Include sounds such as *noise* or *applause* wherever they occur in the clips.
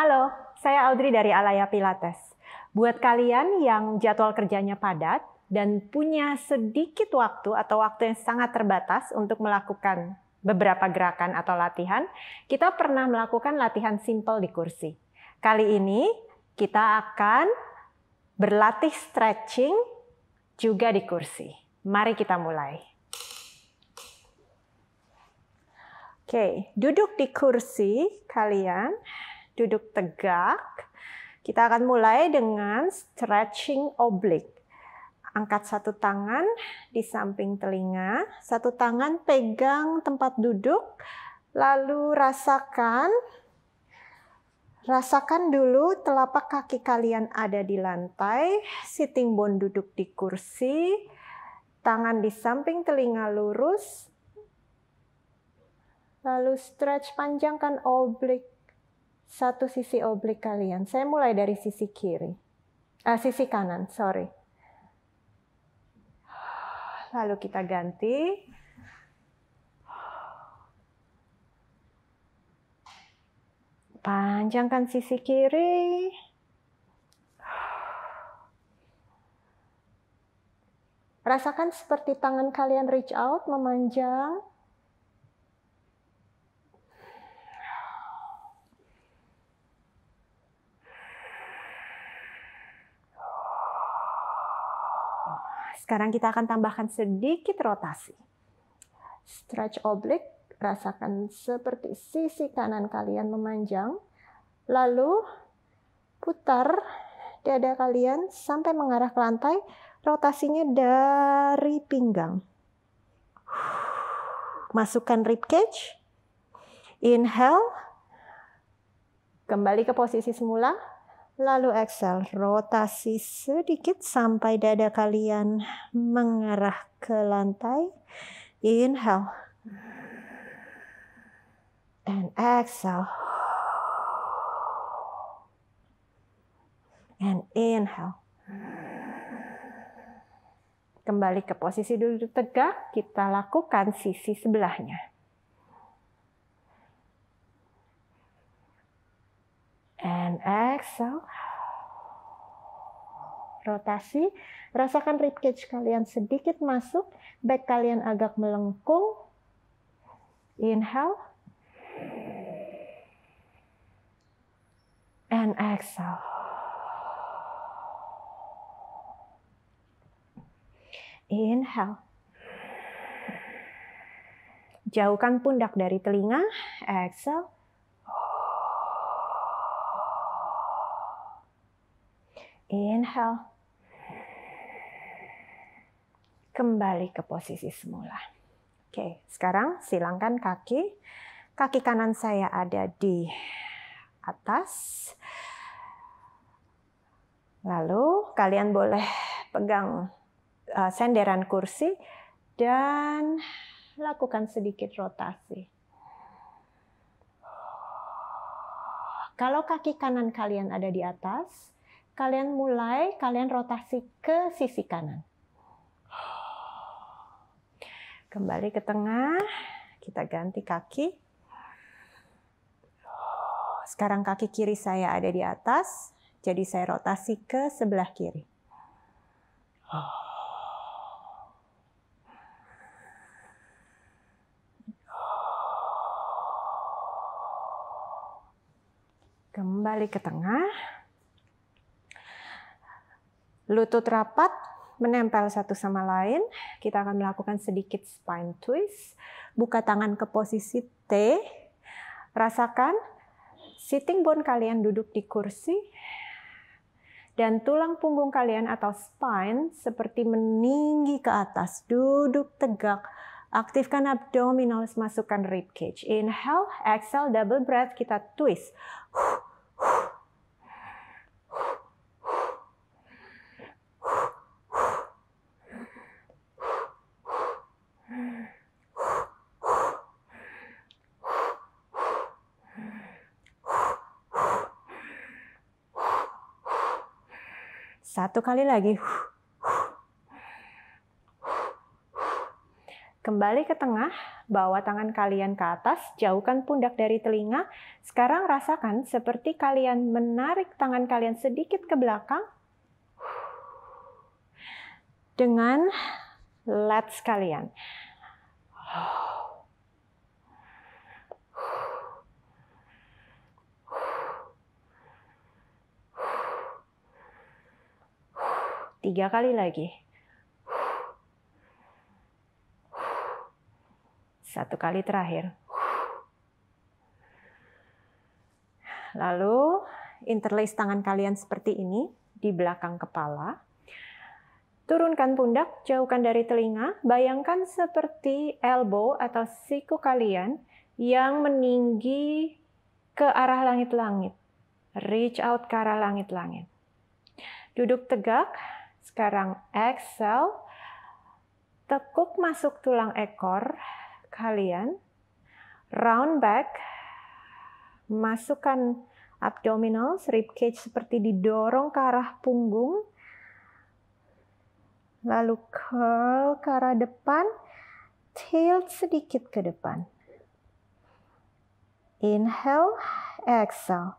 Halo, saya Audrey dari Alaya Pilates. Buat kalian yang jadwal kerjanya padat dan punya sedikit waktu atau waktu yang sangat terbatas untuk melakukan beberapa gerakan atau latihan, kita pernah melakukan latihan simple di kursi. Kali ini kita akan berlatih stretching juga di kursi. Mari kita mulai. Oke, duduk di kursi kalian duduk tegak. Kita akan mulai dengan stretching oblique. Angkat satu tangan di samping telinga, satu tangan pegang tempat duduk, lalu rasakan Rasakan dulu telapak kaki kalian ada di lantai, sitting bone duduk di kursi, tangan di samping telinga lurus, lalu stretch panjangkan oblik satu sisi oblik kalian. Saya mulai dari sisi kiri. Ah, sisi kanan, sorry. Lalu kita ganti. Panjangkan sisi kiri. Rasakan seperti tangan kalian reach out, memanjang. Sekarang kita akan tambahkan sedikit rotasi. Stretch oblik, rasakan seperti sisi kanan kalian memanjang. Lalu putar dada kalian sampai mengarah ke lantai, rotasinya dari pinggang. Masukkan rib cage. Inhale. Kembali ke posisi semula. Lalu exhale, rotasi sedikit sampai dada kalian mengarah ke lantai. Inhale. Dan exhale. And inhale. Kembali ke posisi duduk tegak, kita lakukan sisi sebelahnya. And exhale. Rotasi, rasakan ribcage kalian sedikit masuk, back kalian agak melengkung. Inhale. And exhale. Inhale. Jauhkan pundak dari telinga. Exhale. Inhale. Kembali ke posisi semula. Oke, sekarang silangkan kaki. Kaki kanan saya ada di atas. Lalu kalian boleh pegang eh, senderan kursi dan lakukan sedikit rotasi. Kalau kaki kanan kalian ada di atas, kalian mulai kalian rotasi ke sisi kanan. Kembali ke tengah, kita ganti kaki. Sekarang kaki kiri saya ada di atas, jadi saya rotasi ke sebelah kiri. Kembali ke tengah. Lutut rapat, menempel satu sama lain. Kita akan melakukan sedikit spine twist. Buka tangan ke posisi T. Rasakan sitting bone kalian duduk di kursi dan tulang punggung kalian atau spine seperti meninggi ke atas, duduk tegak. Aktifkan abdominals, masukkan rib cage. Inhale, exhale, double breath, kita twist. Satu kali lagi. Kembali ke tengah, bawa tangan kalian ke atas, jauhkan pundak dari telinga. Sekarang rasakan seperti kalian menarik tangan kalian sedikit ke belakang. Dengan lat kalian. Oh. Tiga kali lagi. Satu kali terakhir. Lalu interlace tangan kalian seperti ini di belakang kepala. Turunkan pundak, jauhkan dari telinga. Bayangkan seperti elbow atau siku kalian yang meninggi ke arah langit-langit. Reach out ke arah langit-langit. Duduk tegak, sekarang exhale. Tekuk masuk tulang ekor kalian. Round back. Masukkan abdominal, rib cage seperti didorong ke arah punggung. Lalu curl ke arah depan. Tilt sedikit ke depan. Inhale, exhale.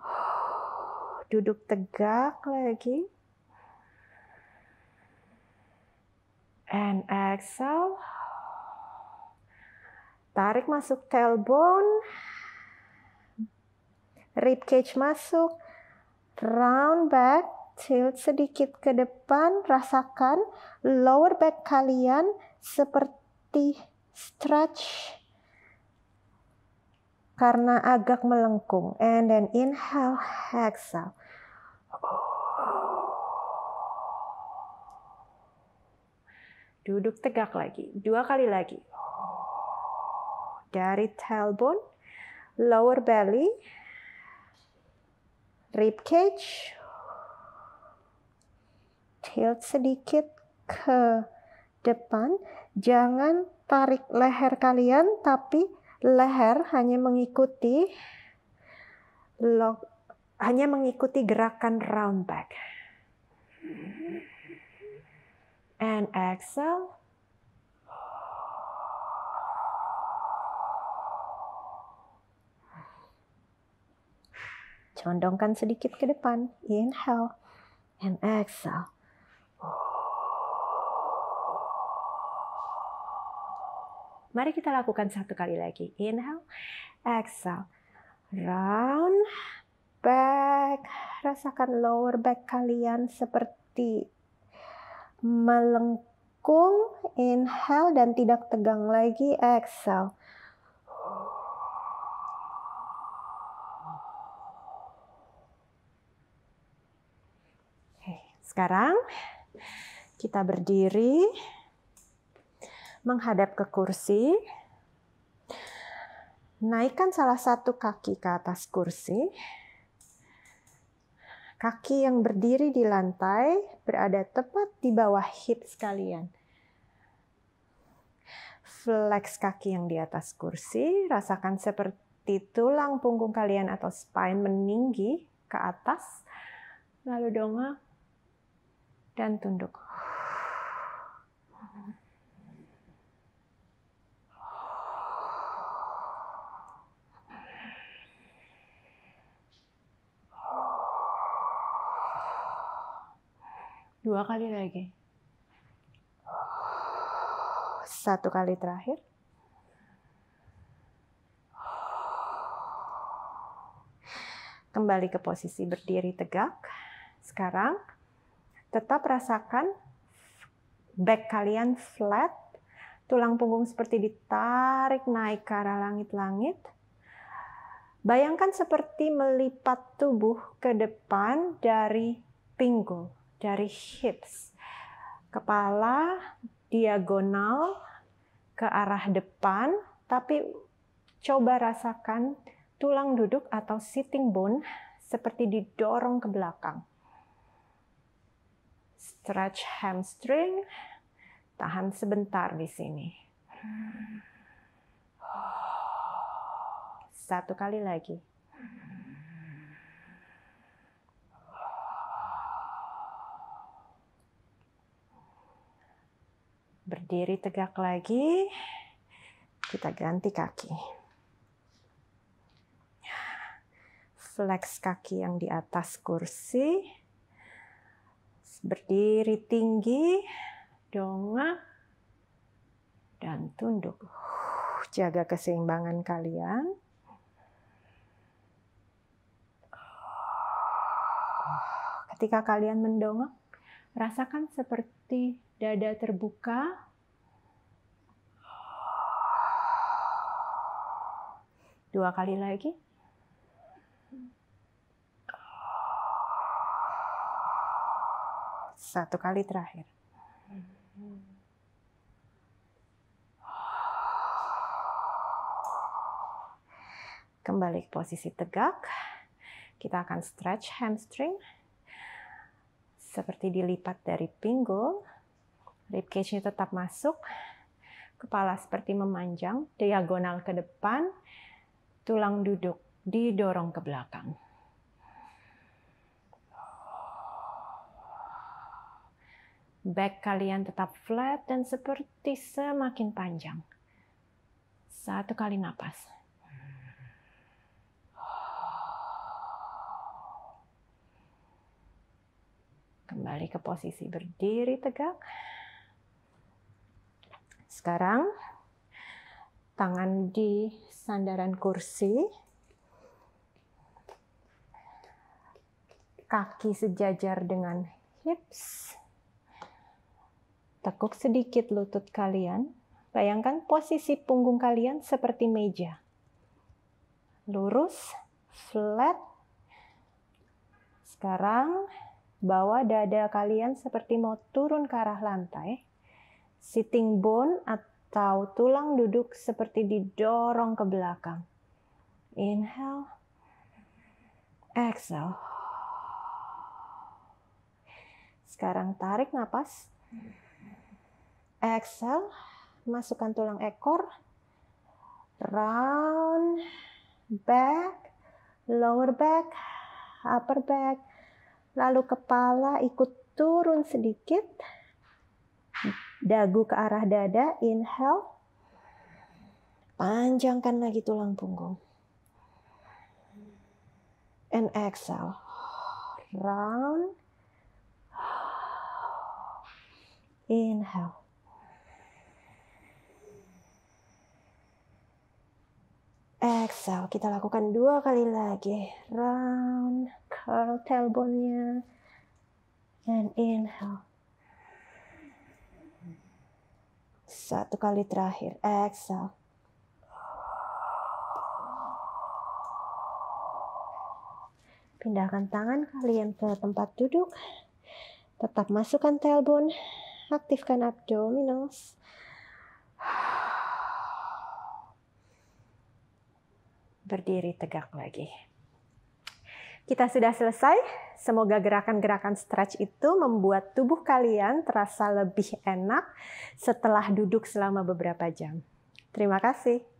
*sighs* Duduk tegak lagi. and exhale. Tarik masuk tailbone. Rib cage masuk. Round back, tilt sedikit ke depan, rasakan lower back kalian seperti stretch karena agak melengkung. And then inhale, exhale. Oh. Duduk tegak lagi. Dua kali lagi. Dari tailbone, lower belly, rib cage. Tilt sedikit ke depan. Jangan tarik leher kalian, tapi leher hanya mengikuti log, hanya mengikuti gerakan round back and exhale. Condongkan sedikit ke depan. Inhale and exhale. Mari kita lakukan satu kali lagi. Inhale, exhale. Round, back. Rasakan lower back kalian seperti melengkung, inhale dan tidak tegang lagi, exhale. sekarang kita berdiri menghadap ke kursi. Naikkan salah satu kaki ke atas kursi. Kaki yang berdiri di lantai berada tepat di bawah hips kalian. Flex kaki yang di atas kursi, rasakan seperti tulang punggung kalian atau spine meninggi ke atas, lalu dongak dan tunduk. Dua kali lagi. Satu kali terakhir. Kembali ke posisi berdiri tegak. Sekarang tetap rasakan back kalian flat, tulang punggung seperti ditarik naik ke arah langit-langit. Bayangkan seperti melipat tubuh ke depan dari pinggul dari hips. Kepala diagonal ke arah depan, tapi coba rasakan tulang duduk atau sitting bone seperti didorong ke belakang. Stretch hamstring, tahan sebentar di sini. Hmm. Satu kali lagi. Berdiri tegak lagi. Kita ganti kaki. Flex kaki yang di atas kursi. Berdiri tinggi, dongak, dan tunduk. Jaga keseimbangan kalian. Ketika kalian mendongak, Rasakan seperti dada terbuka. Dua kali lagi. Satu kali terakhir. Kembali ke posisi tegak. Kita akan stretch hamstring seperti dilipat dari pinggul. Ribcage-nya tetap masuk. Kepala seperti memanjang, diagonal ke depan. Tulang duduk didorong ke belakang. Back kalian tetap flat dan seperti semakin panjang. Satu kali nafas. Kembali ke posisi berdiri tegak. Sekarang tangan di sandaran kursi. Kaki sejajar dengan hips. Tekuk sedikit lutut kalian. Bayangkan posisi punggung kalian seperti meja. Lurus, flat. Sekarang bahwa dada kalian seperti mau turun ke arah lantai. Sitting bone atau tulang duduk seperti didorong ke belakang. Inhale. Exhale. Sekarang tarik nafas Exhale. Masukkan tulang ekor. Round. Back. Lower back. Upper back lalu kepala ikut turun sedikit, dagu ke arah dada, inhale, panjangkan lagi tulang punggung, and exhale, round, inhale. Exhale, kita lakukan dua kali lagi. Round her tailbone-nya and inhale satu kali terakhir exhale pindahkan tangan kalian ke tempat duduk tetap masukkan tailbone aktifkan abdominals berdiri tegak lagi kita sudah selesai. Semoga gerakan-gerakan stretch itu membuat tubuh kalian terasa lebih enak setelah duduk selama beberapa jam. Terima kasih.